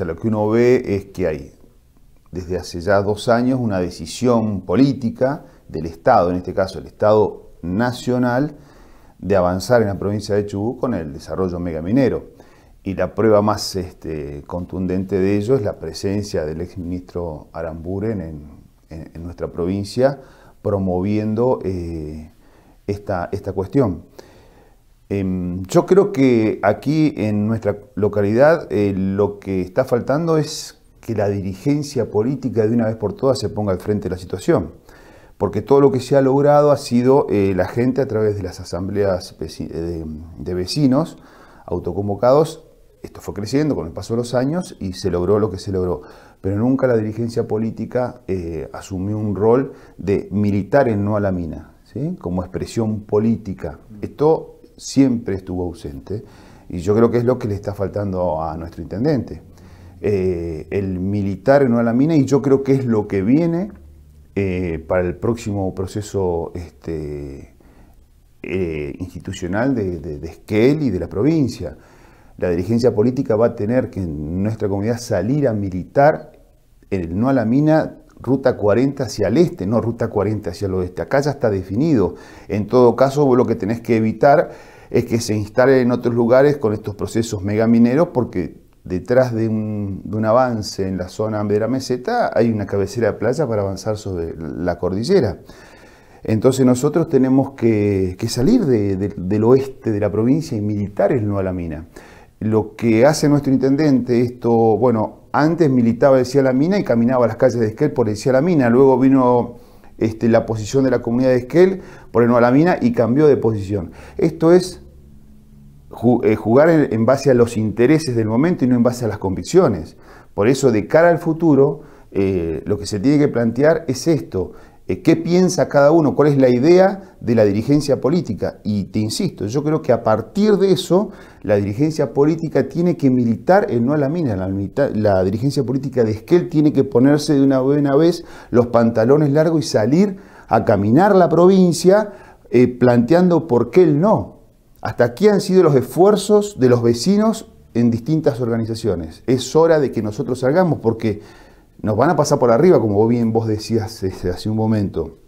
sea, lo que uno ve es que hay desde hace ya dos años una decisión política del Estado, en este caso el Estado nacional, de avanzar en la provincia de Chubut con el desarrollo megaminero. Y la prueba más este, contundente de ello es la presencia del exministro Aramburen en, nuestra provincia promoviendo eh, esta cuestión. Em, yo creo que aquí en nuestra localidad eh, lo que está faltando es que la dirigencia política de una vez por todas se ponga al frente de la situación, porque todo lo que se ha logrado ha sido eh, la gente a través de las asambleas eh, de vecinos autoconvocados, esto fue creciendo con el paso de los años y se logró lo que se logró, pero nunca la dirigencia política asumió un rol de militar en no a la mina, ¿sí? como expresión política. Esto siempre estuvo ausente y yo creo que es lo que le está faltando a nuestro intendente. Eh, el militar no a la mina y yo creo que es lo que viene eh, para el próximo proceso este, eh, institucional de, de, Esquel y de la provincia. La dirigencia política va a tener que en nuestra comunidad salir a militar el no a la mina Ruta 40 hacia el este, no Ruta 40 hacia el oeste. Acá ya está definido. En todo caso, lo que tenés que evitar es que se instalen en otros lugares con estos procesos megamineros porque detrás de un, avance en la zona de la meseta hay una cabecera de playa para avanzar sobre la cordillera. Entonces nosotros tenemos que, salir del oeste de la provincia y militar el no a la mina. Lo que hace nuestro intendente, esto, bueno, antes militaba decía la mina y caminaba a las calles de Esquel por decía la mina. Luego vino este, la posición de la comunidad de Esquel por el no a la mina y cambió de posición. Esto es eh, jugar en base a los intereses del momento y no en base a las convicciones. Por eso, de cara al futuro, eh, lo que se tiene que plantear es esto. Eh, ¿Qué piensa cada uno? ¿Cuál es la idea de la dirigencia política. Y te insisto, yo creo que a partir de eso, la dirigencia política tiene que militar no a la mina. La, dirigencia política de Esquel tiene que ponerse de una buena vez los pantalones largos y salir a caminar la provincia eh, planteando por qué el no. Hasta aquí han sido los esfuerzos de los vecinos en distintas organizaciones. Es hora de que nosotros salgamos porque nos van a pasar por arriba, como bien vos decías eh, hace un momento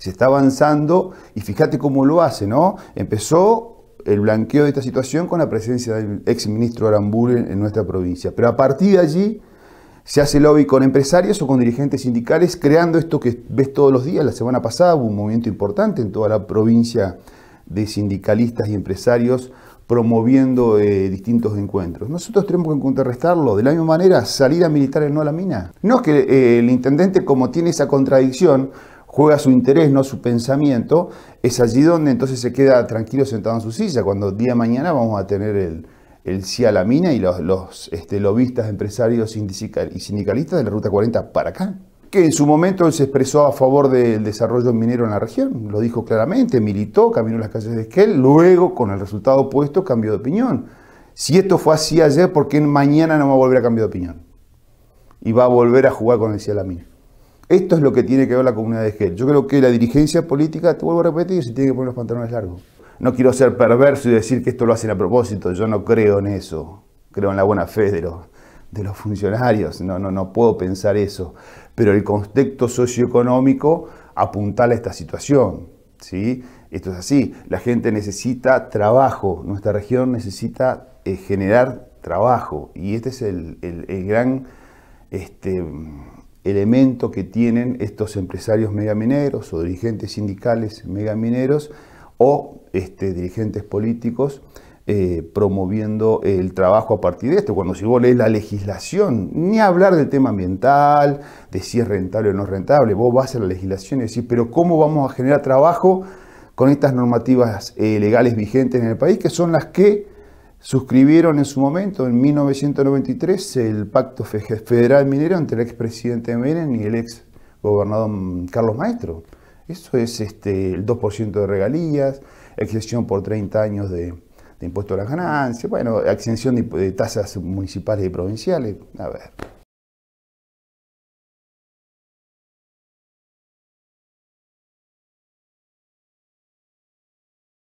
se está avanzando y fíjate cómo lo hace, ¿no? Empezó el blanqueo de esta situación con la presencia del exministro Aramburu en, nuestra provincia. Pero a partir de allí se hace lobby con empresarios o con dirigentes sindicales, creando esto que ves todos los días. La semana pasada hubo un movimiento importante en toda la provincia de sindicalistas y empresarios promoviendo eh, distintos encuentros. Nosotros tenemos que contrarrestarlo. De la misma manera, salir a militar no a la mina. No es que eh, el intendente, como tiene esa contradicción, juega su interés, no su pensamiento, es allí donde entonces se queda tranquilo sentado en su silla, cuando día mañana vamos a tener el, el sí la mina y los, este, lobistas, empresarios y sindicalistas de la Ruta 40 para acá. Que en su momento se expresó a favor del desarrollo minero en la región, lo dijo claramente, militó, caminó las calles de Esquel, luego con el resultado opuesto cambió de opinión. Si esto fue así ayer, ¿por qué mañana no va a volver a cambiar de opinión? Y va a volver a jugar con el cia la mina. Esto es lo que tiene que ver la comunidad de Gel. Yo creo que la dirigencia política, te vuelvo a repetir, se tiene que poner los pantalones largos. No quiero ser perverso y decir que esto lo hacen a propósito. Yo no creo en eso. Creo en la buena fe de los, de los funcionarios. No, no, no puedo pensar eso. Pero el contexto socioeconómico apuntala a esta situación. ¿sí? Esto es así. La gente necesita trabajo. Nuestra región necesita eh, generar trabajo. Y este es el, el gran... Este, elemento que tienen estos empresarios megamineros o dirigentes sindicales megamineros o este, dirigentes políticos eh, promoviendo el trabajo a partir de esto. Cuando si vos lees la legislación, ni hablar del tema ambiental, de si es rentable o no rentable, vos vas a la legislación y decís, pero ¿cómo vamos a generar trabajo con estas normativas eh, legales vigentes en el país, que son las que suscribieron en su momento, en 1993, el Pacto Federal Minero entre el expresidente Menem y el ex gobernador mm, Carlos Maestro. Eso es este, el 2% de regalías, exención por 30 años de, impuesto a las ganancias, bueno, exención de tasas municipales y provinciales. A ver.